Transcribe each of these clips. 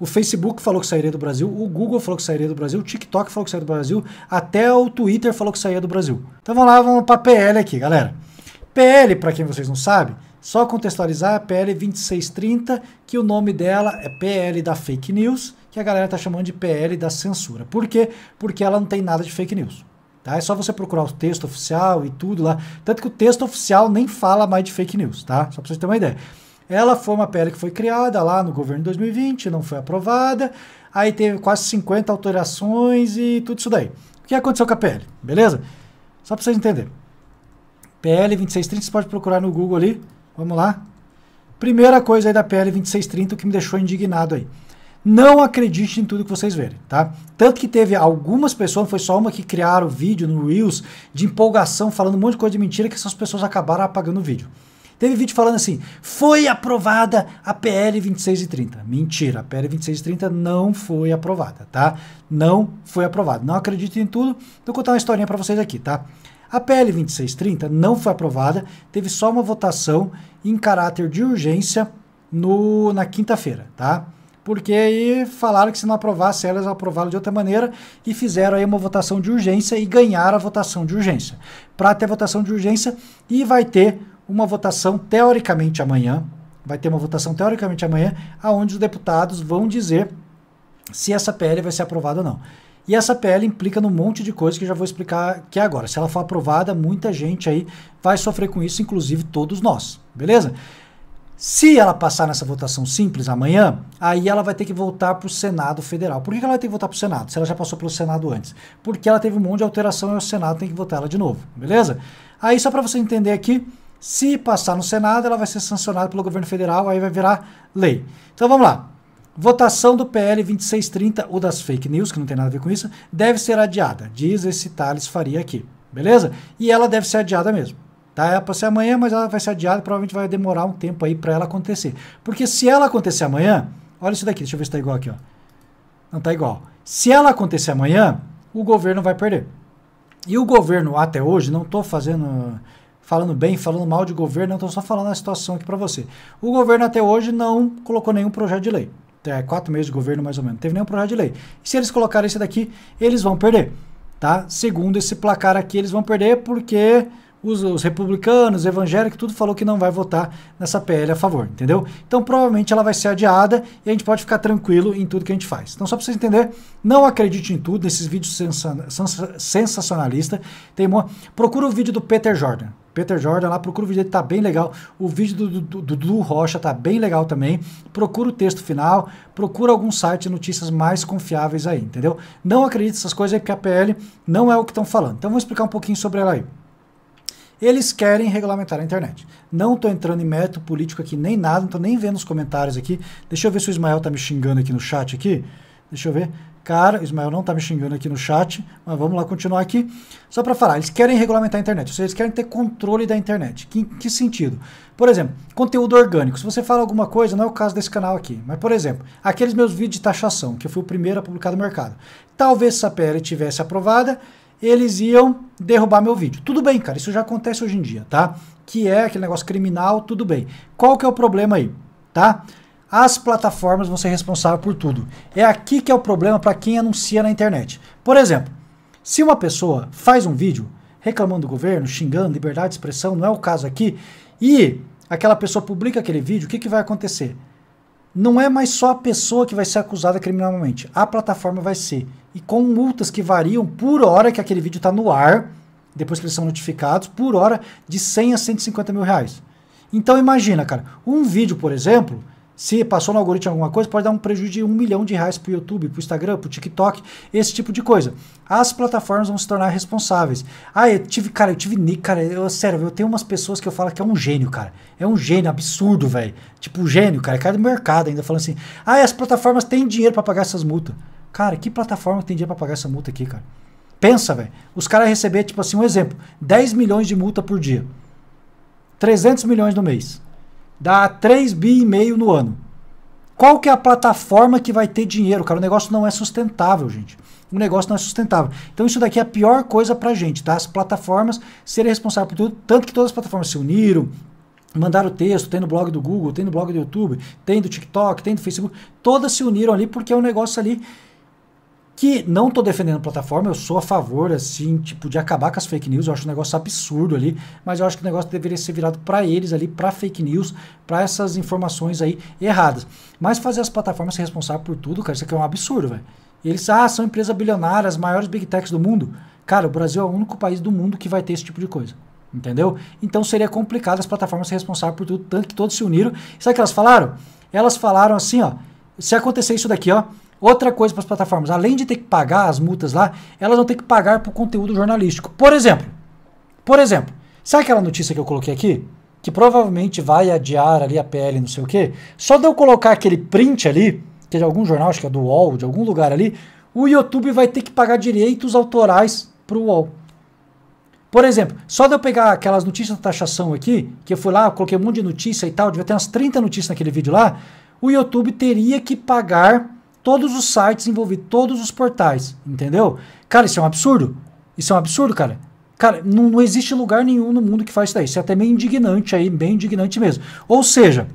O Facebook falou que sairia do Brasil, o Google falou que sairia do Brasil, o TikTok falou que sairia do Brasil, até o Twitter falou que sairia do Brasil. Então vamos lá, vamos para PL aqui, galera. PL, para quem vocês não sabem, só contextualizar, é PL 2630, que o nome dela é PL da fake news, que a galera tá chamando de PL da censura. Por quê? Porque ela não tem nada de fake news. Tá? É só você procurar o texto oficial e tudo lá. Tanto que o texto oficial nem fala mais de fake news, tá? Só para vocês terem uma ideia. Ela foi uma PL que foi criada lá no governo de 2020, não foi aprovada, aí teve quase 50 alterações e tudo isso daí. O que aconteceu com a PL, beleza? Só para vocês entenderem. PL 2630, você pode procurar no Google ali, vamos lá. Primeira coisa aí da PL 2630, o que me deixou indignado aí. Não acredite em tudo que vocês verem, tá? Tanto que teve algumas pessoas, foi só uma que criaram vídeo no Reels de empolgação falando um monte de coisa de mentira que essas pessoas acabaram apagando o vídeo. Teve vídeo falando assim: foi aprovada a PL 2630. Mentira, a PL 2630 não foi aprovada, tá? Não foi aprovada. Não acredito em tudo. Vou contar uma historinha para vocês aqui, tá? A PL 2630 não foi aprovada, teve só uma votação em caráter de urgência no, na quinta-feira, tá? Porque aí falaram que se não aprovasse, elas aprovaram de outra maneira e fizeram aí uma votação de urgência e ganharam a votação de urgência. Para ter votação de urgência e vai ter uma votação teoricamente amanhã, vai ter uma votação teoricamente amanhã, aonde os deputados vão dizer se essa PL vai ser aprovada ou não. E essa PL implica num monte de coisa que eu já vou explicar aqui agora. Se ela for aprovada, muita gente aí vai sofrer com isso, inclusive todos nós, beleza? Se ela passar nessa votação simples amanhã, aí ela vai ter que voltar para o Senado Federal. Por que ela vai ter que voltar para o Senado, se ela já passou pelo Senado antes? Porque ela teve um monte de alteração e o Senado tem que votar ela de novo, beleza? Aí só para você entender aqui, se passar no Senado, ela vai ser sancionada pelo governo federal, aí vai virar lei. Então vamos lá. Votação do PL 2630, o das fake news, que não tem nada a ver com isso, deve ser adiada, diz esse Thales Faria aqui, beleza? E ela deve ser adiada mesmo. Tá? É para ser amanhã, mas ela vai ser adiada, provavelmente vai demorar um tempo aí para ela acontecer. Porque se ela acontecer amanhã, olha isso daqui, deixa eu ver se tá igual aqui, ó. Não tá igual. Se ela acontecer amanhã, o governo vai perder. E o governo até hoje, não estou fazendo falando bem, falando mal de governo, eu estou só falando a situação aqui para você. O governo até hoje não colocou nenhum projeto de lei. É, quatro meses de governo, mais ou menos. Não teve nenhum projeto de lei. E se eles colocarem esse daqui, eles vão perder. Tá? Segundo esse placar aqui, eles vão perder porque os, os, republicanos, evangélicos, tudo falou que não vai votar nessa PL a favor, entendeu? Então provavelmente ela vai ser adiada e a gente pode ficar tranquilo em tudo que a gente faz. Então só para vocês entender, não acredite em tudo, nesses vídeos sensa sensacionalistas. uma... Procura o vídeo do Peter Jordan. Peter Jordan lá, procura o vídeo dele, tá bem legal. O vídeo do Dudu Rocha tá bem legal também. Procura o texto final, procura algum site de notícias mais confiáveis aí, entendeu? Não acredite nessas coisas aí, porque a PL não é o que estão falando. Então vou explicar um pouquinho sobre ela aí. Eles querem regulamentar a internet. Não estou entrando em método político aqui nem nada, não estou nem vendo os comentários aqui. Deixa eu ver se o Ismael tá me xingando aqui no chat aqui. Deixa eu ver. Cara, Ismael não está me xingando aqui no chat, mas vamos lá continuar aqui. Só para falar, eles querem regulamentar a internet, ou seja, eles querem ter controle da internet. Que, que sentido? Por exemplo, conteúdo orgânico. Se você fala alguma coisa, não é o caso desse canal aqui, mas por exemplo, aqueles meus vídeos de taxação, que eu fui o primeiro a publicar no mercado. Talvez se a PL tivesse aprovada, eles iam derrubar meu vídeo. Tudo bem, cara, isso já acontece hoje em dia, tá? Que é aquele negócio criminal, tudo bem. Qual que é o problema aí, tá? As plataformas vão ser responsáveis por tudo. É aqui que é o problema para quem anuncia na internet. Por exemplo, se uma pessoa faz um vídeo reclamando do governo, xingando, liberdade de expressão, não é o caso aqui, e aquela pessoa publica aquele vídeo, o que, que vai acontecer? Não é mais só a pessoa que vai ser acusada criminalmente, a plataforma vai ser. E com multas que variam por hora que aquele vídeo está no ar, depois que eles são notificados, por hora de 100 a 150 mil reais. Então imagina, cara, um vídeo, por exemplo, se passou no algoritmo alguma coisa, pode dar um prejuízo de um milhão de reais para o YouTube, para o Instagram, para o TikTok, esse tipo de coisa. As plataformas vão se tornar responsáveis. Ah, eu tive, cara, eu tive nick, cara, eu, sério, eu tenho umas pessoas que eu falo que é um gênio, cara. É um gênio absurdo, velho. Tipo, um gênio, cara, é cara do mercado ainda falando assim: ah, as plataformas têm dinheiro para pagar essas multas. Cara, que plataforma tem dinheiro para pagar essa multa aqui, cara? Pensa, velho. Os caras receber, tipo assim, um exemplo: 10 milhões de multa por dia. 300 milhões no mês dá 3 bi e meio no ano. Qual que é a plataforma que vai ter dinheiro, cara? O negócio não é sustentável, gente. O negócio não é sustentável. Então isso daqui é a pior coisa pra gente, tá? As plataformas serem responsáveis por tudo, tanto que todas as plataformas se uniram, mandaram texto, tem no blog do Google, tem no blog do YouTube, tem do TikTok, tem do Facebook, todas se uniram ali porque é um negócio ali que não tô defendendo plataforma, eu sou a favor, assim, tipo, de acabar com as fake news, eu acho um negócio absurdo ali, mas eu acho que o negócio deveria ser virado para eles ali, para fake news, para essas informações aí erradas. Mas fazer as plataformas ser responsáveis por tudo, cara, isso aqui é um absurdo, velho. Eles, ah, são empresas bilionárias, as maiores big techs do mundo. Cara, o Brasil é o único país do mundo que vai ter esse tipo de coisa. Entendeu? Então seria complicado as plataformas ser responsáveis por tudo, tanto que todos se uniram. Sabe o que elas falaram? Elas falaram assim, ó, se acontecer isso daqui, ó, Outra coisa para as plataformas, além de ter que pagar as multas lá, elas vão ter que pagar por conteúdo jornalístico. Por exemplo, por exemplo, sabe aquela notícia que eu coloquei aqui? Que provavelmente vai adiar ali a PL, não sei o quê. Só de eu colocar aquele print ali, que é de algum jornal, acho que é do UOL, de algum lugar ali, o YouTube vai ter que pagar direitos autorais para o UOL. Por exemplo, só de eu pegar aquelas notícias da taxação aqui, que eu fui lá, coloquei um monte de notícia e tal, devia ter umas 30 notícias naquele vídeo lá, o YouTube teria que pagar todos os sites envolvidos, todos os portais, entendeu? Cara, isso é um absurdo. Isso é um absurdo, cara. Cara, não, não existe lugar nenhum no mundo que faz isso daí. Isso é até meio indignante aí, bem indignante mesmo. Ou seja,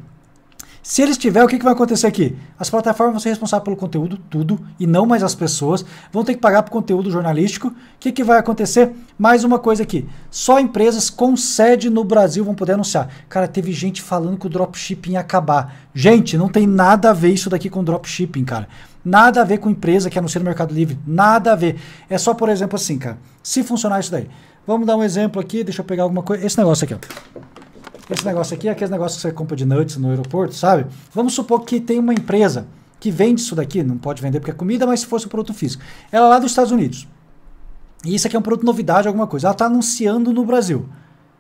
se eles tiverem o que, que vai acontecer aqui? As plataformas vão ser responsáveis pelo conteúdo, tudo, e não mais as pessoas. Vão ter que pagar por conteúdo jornalístico. O que, que vai acontecer? Mais uma coisa aqui. Só empresas com sede no Brasil vão poder anunciar. Cara, teve gente falando que o dropshipping ia acabar. Gente, não tem nada a ver isso daqui com dropshipping, cara. Nada a ver com empresa que anuncia no Mercado Livre. Nada a ver. É só, por exemplo, assim, cara. Se funcionar isso daí. Vamos dar um exemplo aqui. Deixa eu pegar alguma coisa. Esse negócio aqui, ó. Esse negócio aqui é aquele negócios que você compra de nuts no aeroporto, sabe? Vamos supor que tem uma empresa que vende isso daqui, não pode vender porque é comida, mas se fosse um produto físico. Ela é lá dos Estados Unidos. E isso aqui é um produto novidade, alguma coisa. Ela está anunciando no Brasil.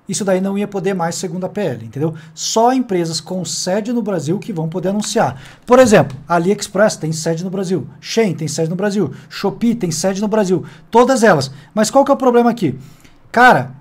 Isso daí não ia poder mais, segundo a PL, entendeu? Só empresas com sede no Brasil que vão poder anunciar. Por exemplo, AliExpress tem sede no Brasil, Shein tem sede no Brasil, Shopee tem sede no Brasil, todas elas. Mas qual que é o problema aqui? Cara,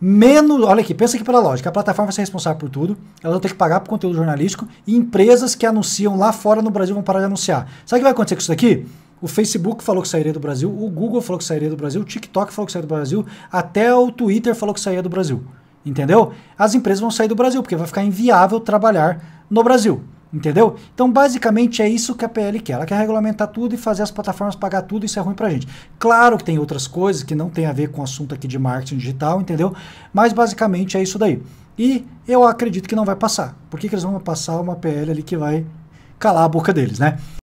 menos. Olha aqui, pensa aqui pela lógica. A plataforma vai ser responsável por tudo. Elas vão ter que pagar por conteúdo jornalístico. E empresas que anunciam lá fora no Brasil vão parar de anunciar. Sabe o que vai acontecer com isso daqui? O Facebook falou que sairia do Brasil, o Google falou que sairia do Brasil, o TikTok falou que sairia do Brasil, até o Twitter falou que sairia do Brasil. Entendeu? As empresas vão sair do Brasil, porque vai ficar inviável trabalhar no Brasil. Entendeu? Então, basicamente, é isso que a PL quer. Ela quer regulamentar tudo e fazer as plataformas pagar tudo, isso é ruim pra gente. Claro que tem outras coisas que não tem a ver com o assunto aqui de marketing digital, entendeu? Mas, basicamente, é isso daí. E eu acredito que não vai passar. Por que, que eles vão passar uma PL ali que vai calar a boca deles, né?